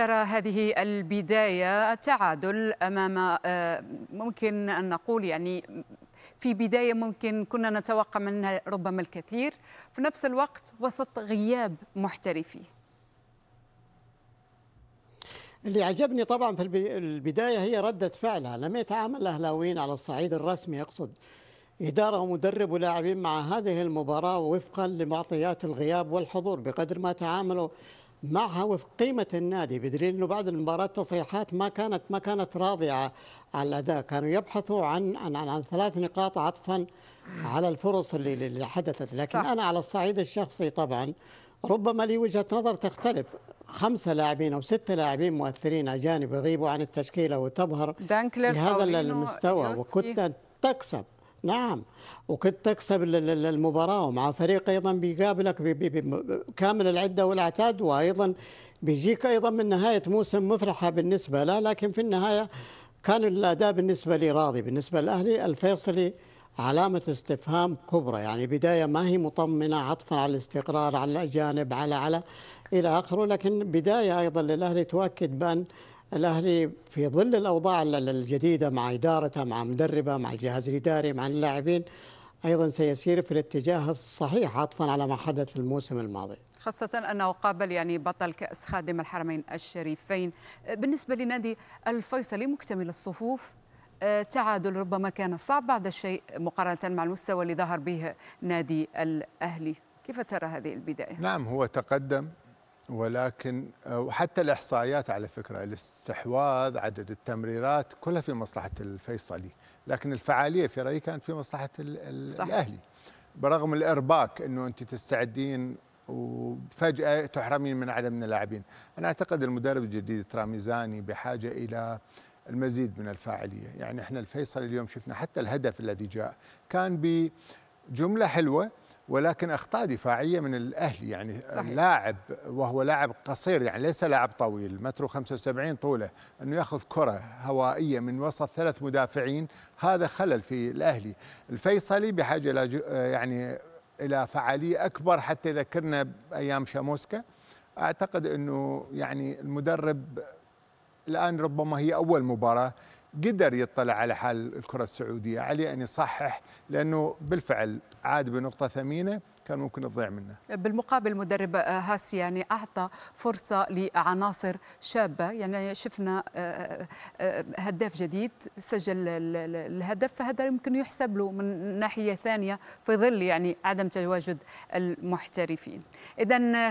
ترى هذه البداية تعادل أمام آه، ممكن أن نقول يعني في بداية ممكن كنا نتوقع منها ربما الكثير في نفس الوقت وسط غياب محترفي اللي عجبني طبعا في البداية هي ردة فعلها لم يتعامل الأهلاويين على الصعيد الرسمي أقصد إدارة ومدرب ولاعبين مع هذه المباراة وفقا لمعطيات الغياب والحضور بقدر ما تعاملوا معها وفق قيمه النادي بدليل انه بعد المباراه تصريحات ما كانت ما كانت راضيه على الاداء كانوا يبحثوا عن عن, عن, عن ثلاث نقاط عطفا على الفرص اللي, اللي حدثت لكن صح. انا على الصعيد الشخصي طبعا ربما لي وجهه نظر تختلف خمسة لاعبين أو ستة لاعبين مؤثرين أجانب يغيبوا عن التشكيلة وتظهر بهذا المستوى وكنت تكسب نعم وكنت تكسب المباراة ومع فريق أيضا بيقابلك بكامل العدة والأعتاد وأيضا بيجيك أيضا من نهاية موسم مفرحة بالنسبة له لكن في النهاية كان الأداء بالنسبة لي راضي بالنسبة للأهلي الفيصلي علامة استفهام كبرى يعني بداية ما هي مطمنة عطفا على الاستقرار على الأجانب على على إلى آخره لكن بداية أيضا للأهلي تؤكد بأن الاهلي في ظل الاوضاع الجديده مع ادارته مع مدربه مع الجهاز الاداري مع اللاعبين ايضا سيسير في الاتجاه الصحيح عطفا على ما حدث الموسم الماضي. خاصة أنه قابل يعني بطل كأس خادم الحرمين الشريفين أه، بالنسبة لنادي الفيصلي مكتمل الصفوف أه، تعادل ربما كان صعب بعض الشيء مقارنة مع المستوى اللي ظهر به نادي الأهلي كيف ترى هذه البداية؟ نعم هو تقدم ولكن آه، وحتى الاحصائيات على فكره الاستحواذ عدد التمريرات كلها في مصلحه الفيصلي لكن الفعاليه في رايي كانت في مصلحه ال صح. الاهلي برغم الارباك انه انت تستعدين وفجاه تحرمين من عدد من اللاعبين انا اعتقد المدرب الجديد تراميزاني بحاجه الى المزيد من الفاعليه يعني احنا الفيصل اليوم شفنا حتى الهدف الذي جاء كان بجمله حلوه ولكن اخطاء دفاعيه من الاهلي يعني صحيح. لاعب وهو لاعب قصير يعني ليس لاعب طويل مترو 75 طوله انه ياخذ كره هوائيه من وسط ثلاث مدافعين هذا خلل في الاهلي الفيصلي بحاجه الى يعني الى فعاليه اكبر حتى يذكرنا بايام شاموسكا اعتقد انه يعني المدرب الان ربما هي اول مباراه قدر يطلع على حال الكرة السعودية عليه أن يصحح لأنه بالفعل عاد بنقطة ثمينة كان ممكن تضيع منه بالمقابل مدرب آه، يعني أعطى فرصة لعناصر شابة يعني شفنا آه، آه، هداف جديد سجل الهدف فهذا يمكن يحسب له من ناحية ثانية في ظل يعني عدم تواجد المحترفين إذا